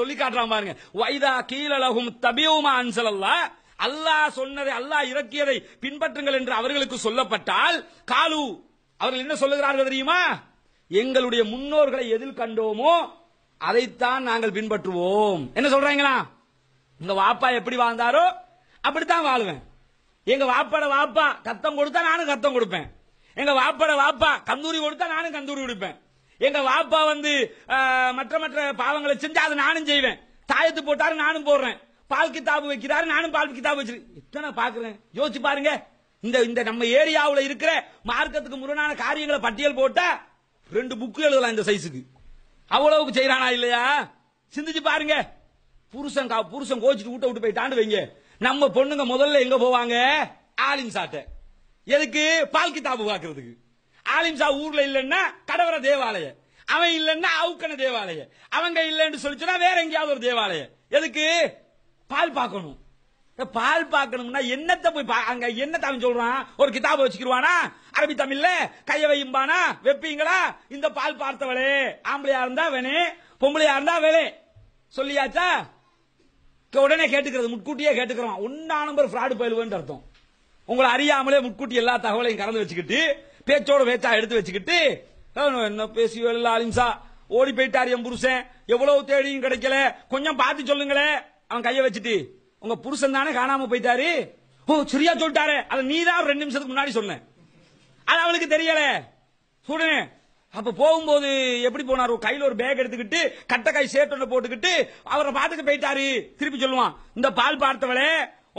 சொல்லி காட்டுறான் பாருங்க வைதா கீழலகும் தபியுமா அன்சலல்லா அல்லாஹ் சொன்னதை அல்லாஹ் இறக்கியதை பின்பற்றுங்கள் என்று அவர்களுக்கு சொல்லப்பட்டால் காலு அவர்கள் என்ன சொல்லுகிறார்கள் தெரியுமா எங்களுடைய முன்னோர்களை எதில் கண்டோமோ அதைத்தான் நாங்கள் பின்பற்றுவோம் என்ன சொல்றாங்களா உங்க வாப்பா எப்படி வாழ்ந்தாரோ அப்படித்தான் வாழ்வேன் எங்க வாப்பட வாப்பா கத்தம் கொடுத்தா நானும் கத்தம் கொடுப்பேன் எங்க வாப்பட வாப்பா கந்தூரி கொடுத்தா நானும் கந்தூரி கொடுப்பேன் எங்க வாப்பா வந்து மற்ற மற்ற பாவங்களை செஞ்சா அதை நானும் செய்வேன் தாயத்து போட்டாரு நானும் போடுறேன் பால் கித்தாபு வைக்கிறாரு நானும் பால் கித்தாபு வச்சிருக்கேன் இத்தனை பாக்குறேன் யோசிச்சு பாருங்க இந்த இந்த நம்ம ஏரியாவில் இருக்கிற மார்க்கத்துக்கு முரணான காரியங்களை பட்டியல் போட்டா ரெண்டு புக்கு எழுதலாம் இந்த சைஸுக்கு அவ்வளவுக்கு செய்யறானா இல்லையா சிந்திச்சு பாருங்க புருஷன் புருஷன் கோச்சிட்டு விட்ட விட்டு போயிட்டாண்டு வைங்க நம்ம பொண்ணுங்க முதல்ல எங்க போவாங்க ஆலிம் சாட்ட எதுக்கு பால் கித்தாபு பாக்குறதுக்கு ஆலிம் சா ஊர்ல இல்லைன்னா கடவுர தேவாலயம் அவன் இல்லைன்னா அவுக்கன தேவாலயம் அவங்க இல்லைன்னு சொல்லிச்சுன்னா வேற எங்கேயாவது ஒரு தேவாலயம் எதுக்கு பால் பார்க்கணும் பால் பார்க்கணும்னா என்னத்தை போய் அங்க என்ன தமிழ் சொல்றான் ஒரு கிதாபை வச்சுக்கிருவானா அரபி தமிழ்ல கைய வையும்பானா வெப்பீங்களா இந்த பால் பார்த்தவளே ஆம்பளையா இருந்தா வேணே பொம்பளையா இருந்தா வேணே சொல்லியாச்சா உடனே கேட்டுக்கிறது முட்கூட்டியே கேட்டுக்கிறோம் ஒன்னா நம்பர் ஃப்ராடு போயிடுவேன் அர்த்தம் உங்களை அறியாமலே முட்கூட்டி எல்லா தகவலையும் கலந்து வச்சுக்கிட்டு பேச்சோட பேச்சா எடுத்து வச்சுக்கிட்டு என்ன பேசி அலிம்சா ஓடி போயிட்டார் என் புருஷன் எவ்வளவு தேடியும் கிடைக்கல கொஞ்சம் பார்த்து சொல்லுங்களே அவன் கையை வச்சுட்டு உங்க புருஷன் தானே காணாம போயிட்டாரு ஓ சரியா சொல்லிட்டாரு அதை நீ தான் ரெண்டு நிமிஷத்துக்கு முன்னாடி சொன்ன அது அவளுக்கு தெரியல சொல்லுங்க அப்ப போகும்போது எப்படி போனார் கையில ஒரு பேக் எடுத்துக்கிட்டு கட்டக்காய் சேட்டோட போட்டுக்கிட்டு அவரை பாத்துக்க போயிட்டாரு திருப்பி சொல்லுவான் இந்த பால் பார்த்தவளே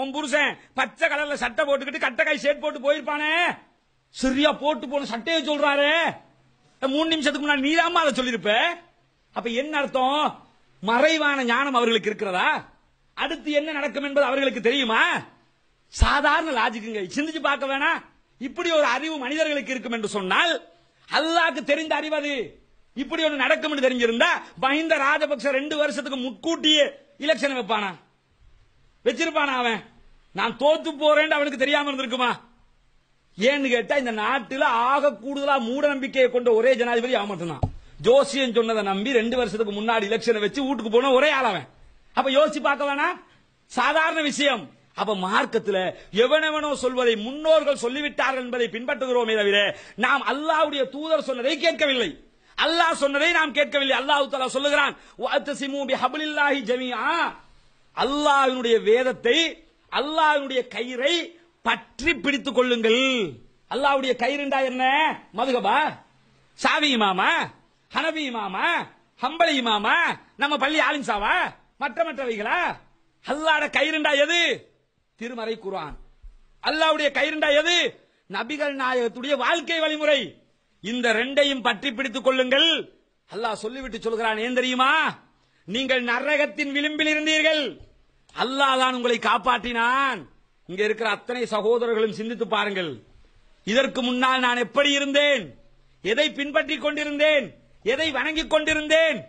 உன் புருஷன் பச்சை கலர்ல சட்டை போட்டுக்கிட்டு கை சேட் போட்டு போயிருப்பானே சரியா போட்டு போன சட்டையை சொல்றாரு மூணு நிமிஷத்துக்கு முன்னாடி நீதாம அதை சொல்லியிருப்ப அப்ப என்ன அர்த்தம் மறைவான ஞானம் அவர்களுக்கு இருக்கிறதா அடுத்து என்ன நடக்கும் என்பது அவர்களுக்கு தெரியுமா சாதாரண லாஜிக்குங்க சிந்திச்சு பார்க்க வேணா இப்படி ஒரு அறிவு மனிதர்களுக்கு இருக்கும் என்று சொன்னால் அல்லாக்கு தெரிந்த அறிவு அது இப்படி ஒன்று நடக்கும் தெரிஞ்சிருந்தா மஹிந்த ராஜபக்ச ரெண்டு வருஷத்துக்கு முன்கூட்டியே இலெக்ஷன் வைப்பானா வச்சிருப்பானா அவன் நான் தோத்து போறேன்னு அவனுக்கு தெரியாம இருந்திருக்குமா ஏன்னு கேட்டா இந்த நாட்டில் ஆக கூடுதலா மூட நம்பிக்கையை கொண்ட ஒரே ஜனாதிபதி அவன் மட்டும்தான் ஜோசியன் சொன்னதை நம்பி ரெண்டு வருஷத்துக்கு முன்னாடி எலெக்ஷனை வச்சு வீட்டுக்கு போன ஒரே ஆளவன் அப்ப யோசிச்சு பார்க்க வேணா சாதாரண விஷயம் அப்ப மார்க்கத்துல எவனெவனோ சொல்வதை முன்னோர்கள் சொல்லிவிட்டார்கள் என்பதை பின்பற்றுகிறோமே தவிர நாம் அல்லாவுடைய தூதர் சொன்னதை கேட்கவில்லை அல்லாஹ் சொன்னதை நாம் கேட்கவில்லை அல்லாஹு தாலா சொல்லுகிறான் அல்லாஹினுடைய வேதத்தை அல்லாஹினுடைய கயிறை பற்றி பிடித்துக் கொள்ளுங்கள் அல்லாவுடைய கயிறுண்டா என்ன மதுகபா சாவி இமாமா ஹனபி ஹம்பளி நம்ம பள்ளி ஆலிம்சாவா மற்ற மற்றவைகளா அல்லாட கயிறுண்டா எது திருமறை குரான் அல்லாவுடைய கயிறுண்டா எது நபிகள் நாயகத்துடைய வாழ்க்கை வழிமுறை இந்த ரெண்டையும் பற்றி பிடித்துக் கொள்ளுங்கள் அல்லாஹ் சொல்லிவிட்டு சொல்கிறான் ஏன் தெரியுமா நீங்கள் நரகத்தின் விளிம்பில் இருந்தீர்கள் அல்லாஹ் தான் உங்களை காப்பாற்றினான் இங்க இருக்கிற அத்தனை சகோதரர்களும் சிந்தித்து பாருங்கள் இதற்கு முன்னால் நான் எப்படி இருந்தேன் எதை பின்பற்றி கொண்டிருந்தேன் எதை வணங்கிக் கொண்டிருந்தேன்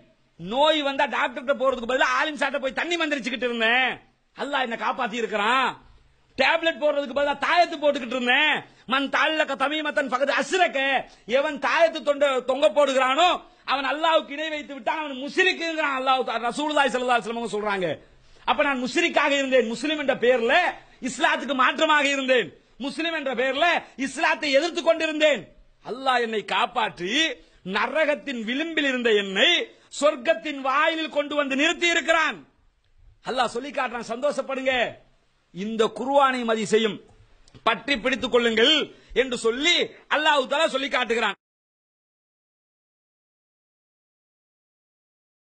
நோய் வந்தா டாக்டர்கிட்ட போறதுக்கு பதில் ஆலின் சாட்ட போய் தண்ணி மந்திரிச்சுக்கிட்டு இருந்தேன் அல்ல என்ன காப்பாத்தி இருக்கிறான் டேப்லெட் போடுறதுக்கு பதிலாக தாயத்து போட்டுக்கிட்டு இருந்தேன் மண் தாழ்லக்க மத்தன் பக்கத்து அசுரக்க எவன் தாயத்து தொண்ட தொங்க போடுகிறானோ அவன் அல்லாவுக்கு இடை வைத்து விட்டான் அவன் முசிரிக்குங்கிறான் அல்லாஹ் ரசூலுல்லாய் சல்லா சொல்றாங்க அப்ப நான் முஸ்லிக்காக இருந்தேன் முஸ்லிம் என்ற பெயர்ல இஸ்லாத்துக்கு மாற்றமாக இருந்தேன் முஸ்லிம் என்ற பெயர்ல இஸ்லாத்தை எதிர்த்து கொண்டிருந்தேன் அல்லாஹ் என்னை காப்பாற்றி நரகத்தின் விளிம்பில் இருந்த என்னை சொர்க்கத்தின் வாயிலில் கொண்டு வந்து நிறுத்தி இருக்கிறான் அல்லாஹ் சொல்லி காட்டுறான் சந்தோஷப்படுங்க இந்த குருவானை மதி செய்யும் பற்றி பிடித்துக் கொள்ளுங்கள் என்று சொல்லி அல்லாஹு தலா சொல்லி காட்டுகிறான்